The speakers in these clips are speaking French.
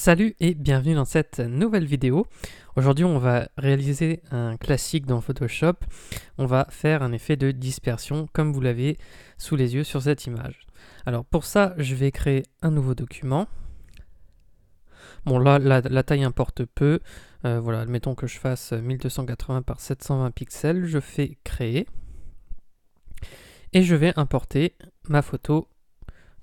Salut et bienvenue dans cette nouvelle vidéo. Aujourd'hui on va réaliser un classique dans Photoshop. On va faire un effet de dispersion comme vous l'avez sous les yeux sur cette image. Alors pour ça je vais créer un nouveau document. Bon là la, taille importe peu. Euh, voilà, admettons que je fasse 1280 par 720 pixels. Je fais créer. Et je vais importer ma photo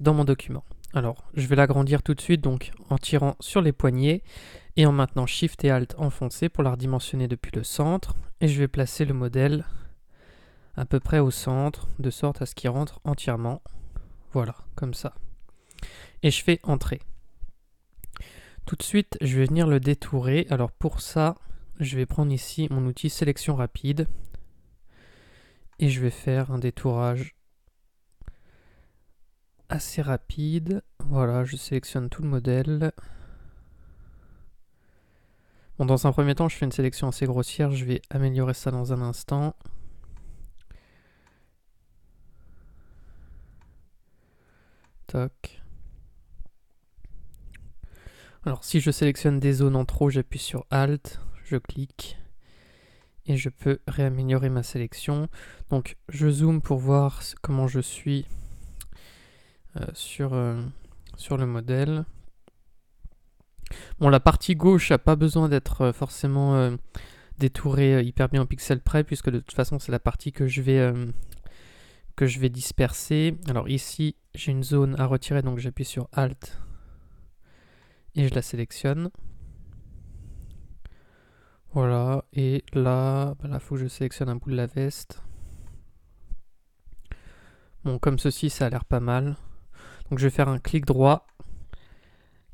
dans mon document. Alors, je vais l'agrandir tout de suite, donc en tirant sur les poignets et en maintenant Shift et Alt enfoncés pour la redimensionner depuis le centre. Et je vais placer le modèle à peu près au centre, de sorte à ce qu'il rentre entièrement. Voilà, comme ça. Et je fais entrer. Tout de suite, je vais venir le détourer. Alors pour ça, je vais prendre ici mon outil sélection rapide. Et je vais faire un détourage assez rapide. Voilà, je sélectionne tout le modèle. Bon, dans un premier temps, je fais une sélection assez grossière. Je vais améliorer ça dans un instant. Toc. Alors, si je sélectionne des zones en trop, j'appuie sur Alt, je clique et je peux réaméliorer ma sélection. Donc, je zoome pour voir comment je suis euh, sur, euh, sur le modèle. Bon, la partie gauche n'a pas besoin d'être euh, forcément détourée hyper bien en pixel près, puisque de toute façon c'est la partie que je vais que je vais disperser. Alors ici, j'ai une zone à retirer, donc j'appuie sur Alt et je la sélectionne. Voilà, et là, il bah faut que je sélectionne un bout de la veste. Bon, comme ceci, ça a l'air pas mal. Donc je vais faire un clic droit,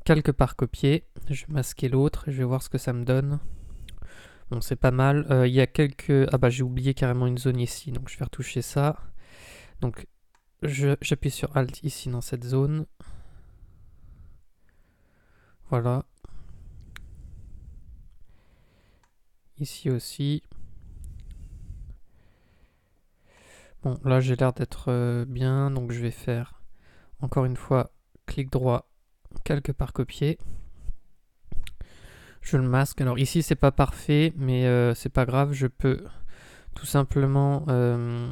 Quelque part copier, je vais masquer l'autre, je vais voir ce que ça me donne. Bon, c'est pas mal. Euh, il y a quelques... Ah bah j'ai oublié carrément une zone ici, donc je vais retoucher ça. Donc j'appuie sur Alt ici dans cette zone. Voilà. Ici aussi. Bon, là j'ai l'air d'être euh, bien, donc je vais faire encore une fois, clic droit, quelque par copier. Je le masque. Alors ici, c'est pas parfait, mais euh, c'est pas grave. Je peux tout simplement euh,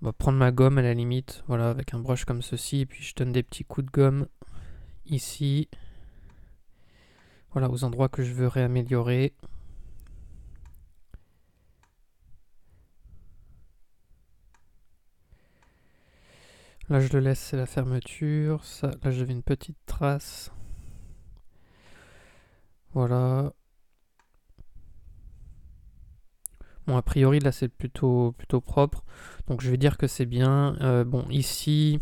bah, prendre ma gomme à la limite, voilà, avec un brush comme ceci, et puis je donne des petits coups de gomme ici. Voilà, aux endroits que je veux réaméliorer. Là, je le laisse, c'est la fermeture. Ça, là, j'avais une petite trace. Voilà. Bon, a priori, là, c'est plutôt, plutôt propre. Donc, je vais dire que c'est bien. Euh, bon, ici,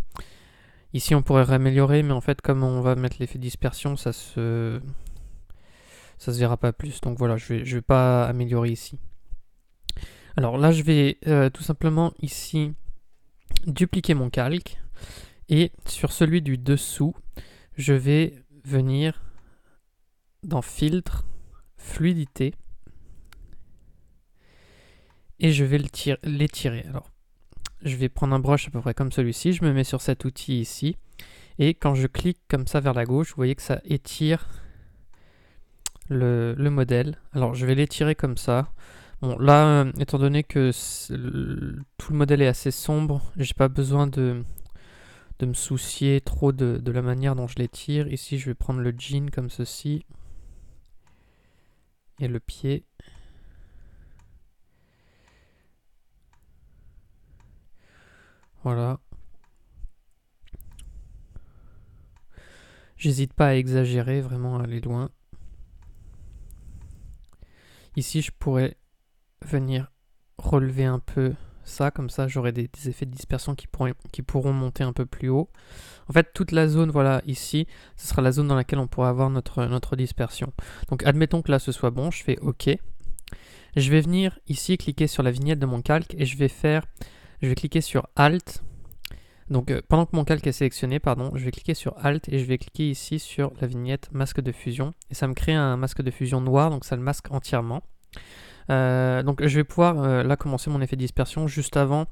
ici, on pourrait réaméliorer, mais en fait, comme on va mettre l'effet dispersion, ça se, ça se verra pas plus. Donc, voilà, je vais, vais pas améliorer ici. Alors là, je vais euh, tout simplement ici dupliquer mon calque et sur celui du dessous, je vais venir dans filtre, fluidité et je vais l'étirer. Alors, je vais prendre un brush à peu près comme celui-ci, je me mets sur cet outil ici et quand je clique comme ça vers la gauche, vous voyez que ça étire le, le modèle. Alors, je vais l'étirer comme ça. Bon, là, euh, étant donné que tout le modèle est assez sombre, j'ai pas besoin de, me soucier trop de, de la manière dont je les tire. Ici, je vais prendre le jean comme ceci. Et le pied. Voilà. J'hésite pas à exagérer, vraiment à aller loin. Ici, je pourrais venir relever un peu ça, comme ça j'aurai des, effets de dispersion qui pourront, qui pourront monter un peu plus haut. En fait, toute la zone, voilà, ici, ce sera la zone dans laquelle on pourra avoir notre, notre dispersion. Donc admettons que là ce soit bon, je fais OK. Je vais venir ici cliquer sur la vignette de mon calque et je vais faire, je vais cliquer sur Alt. Donc euh, pendant que mon calque est sélectionné, pardon, je vais cliquer sur Alt et je vais cliquer ici sur la vignette masque de fusion. Et ça me crée un masque de fusion noir, donc ça le masque entièrement. Euh, donc je vais pouvoir euh, là commencer mon effet de dispersion juste avant.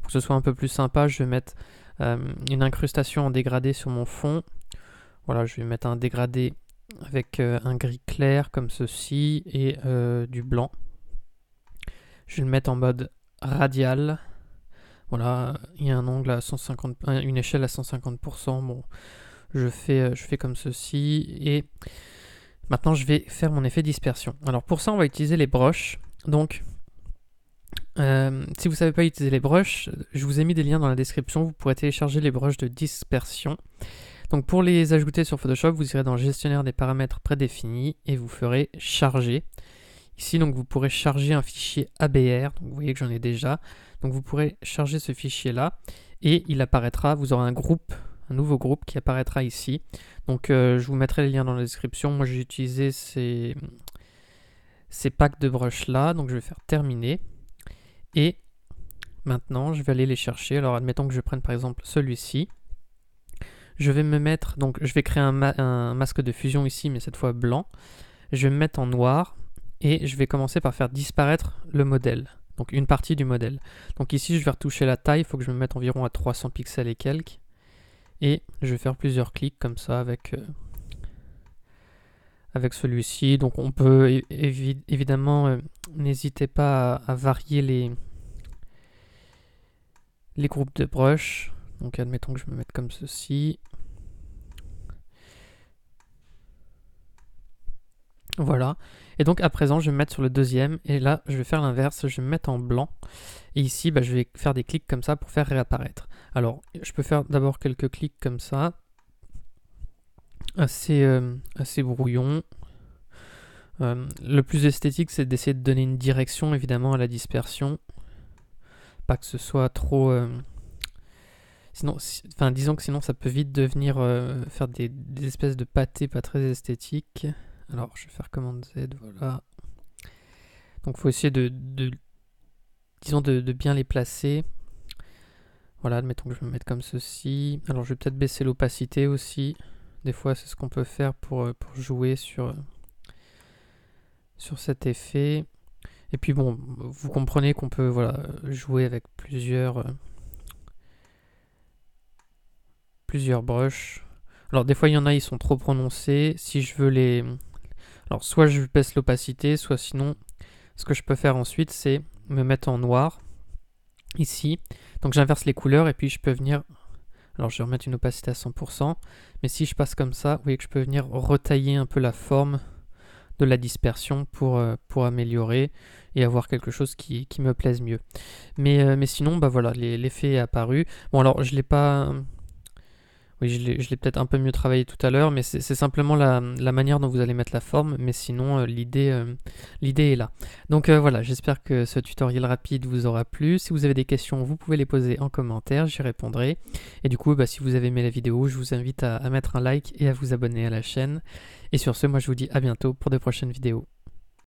Pour que ce soit un peu plus sympa, je vais mettre euh, une incrustation en dégradé sur mon fond. Voilà, je vais mettre un dégradé avec un gris clair comme ceci et du blanc. Je vais le mettre en mode radial. Voilà, il y a un angle à 150, une échelle à 150%. Bon, je fais, je fais comme ceci et Maintenant, je vais faire mon effet dispersion. Alors pour ça, on va utiliser les broches. Donc, euh, si vous savez pas utiliser les broches, je vous ai mis des liens dans la description. Vous pourrez télécharger les broches de dispersion. Donc pour les ajouter sur Photoshop, vous irez dans gestionnaire des paramètres prédéfinis et vous ferez charger. Ici, donc, vous pourrez charger un fichier ABR. vous voyez que j'en ai déjà. Donc, vous pourrez charger ce fichier-là et il apparaîtra. Vous aurez un groupe un nouveau groupe qui apparaîtra ici. Donc euh, je vous mettrai les liens dans la description. Moi j'ai utilisé ces, ces packs de brush là, donc je vais faire terminer. Et maintenant je vais aller les chercher. Alors admettons que je prenne par exemple celui-ci. Je vais me mettre, donc je vais créer un, un masque de fusion ici, mais cette fois blanc. Je vais me mettre en noir et je vais commencer par faire disparaître le modèle donc une partie du modèle. Donc ici, je vais retoucher la taille, il faut que je me mette environ à 300 pixels et quelques. Et je vais faire plusieurs clics comme ça avec, euh, avec celui-ci. Donc on peut évidemment, euh, n'hésitez pas à, varier les, les groupes de brush. Donc admettons que je me mette comme ceci. Voilà. Et donc à présent, je vais me mettre sur le deuxième. Et là, je vais faire l'inverse. Je vais me mettre en blanc. Et ici, bah, je vais faire des clics comme ça pour faire réapparaître. Alors, je peux faire d'abord quelques clics comme ça. Assez, euh, brouillon. Euh, le plus esthétique, c'est d'essayer de donner une direction, évidemment, à la dispersion. Pas que ce soit trop... Euh, sinon, enfin, disons que sinon, ça peut vite devenir... faire des, des espèces de pâtés pas très esthétiques. Alors, je vais faire commande Z, voilà. Donc, il faut essayer de, disons, de, bien les placer. Voilà, admettons que je vais me mettre comme ceci. Alors, je vais peut-être baisser l'opacité aussi. Des fois, c'est ce qu'on peut faire pour, euh, jouer sur, euh, sur cet effet. Et puis bon, vous comprenez qu'on peut voilà, jouer avec plusieurs, euh, plusieurs brushes. Alors des fois il y en a, ils sont trop prononcés. Si je veux les, alors soit je baisse l'opacité, soit sinon ce que je peux faire ensuite c'est me mettre en noir ici. Donc j'inverse les couleurs et puis je peux venir... Alors je vais remettre une opacité à 100%, mais si je passe comme ça, vous voyez que je peux venir retailler un peu la forme de la dispersion pour, euh, pour améliorer et avoir quelque chose qui, me plaise mieux. Mais, euh, sinon, bah voilà, l'effet est apparu. Bon alors je l'ai pas oui, je l'ai peut-être un peu mieux travaillé tout à l'heure, mais c'est simplement la, manière dont vous allez mettre la forme, mais sinon euh, l'idée, euh, l'idée est là. Donc euh, voilà, j'espère que ce tutoriel rapide vous aura plu. Si vous avez des questions, vous pouvez les poser en commentaire, j'y répondrai. Et du coup, bah, si vous avez aimé la vidéo, je vous invite à, à mettre un like et à vous abonner à la chaîne. Et sur ce, moi je vous dis à bientôt pour de prochaines vidéos.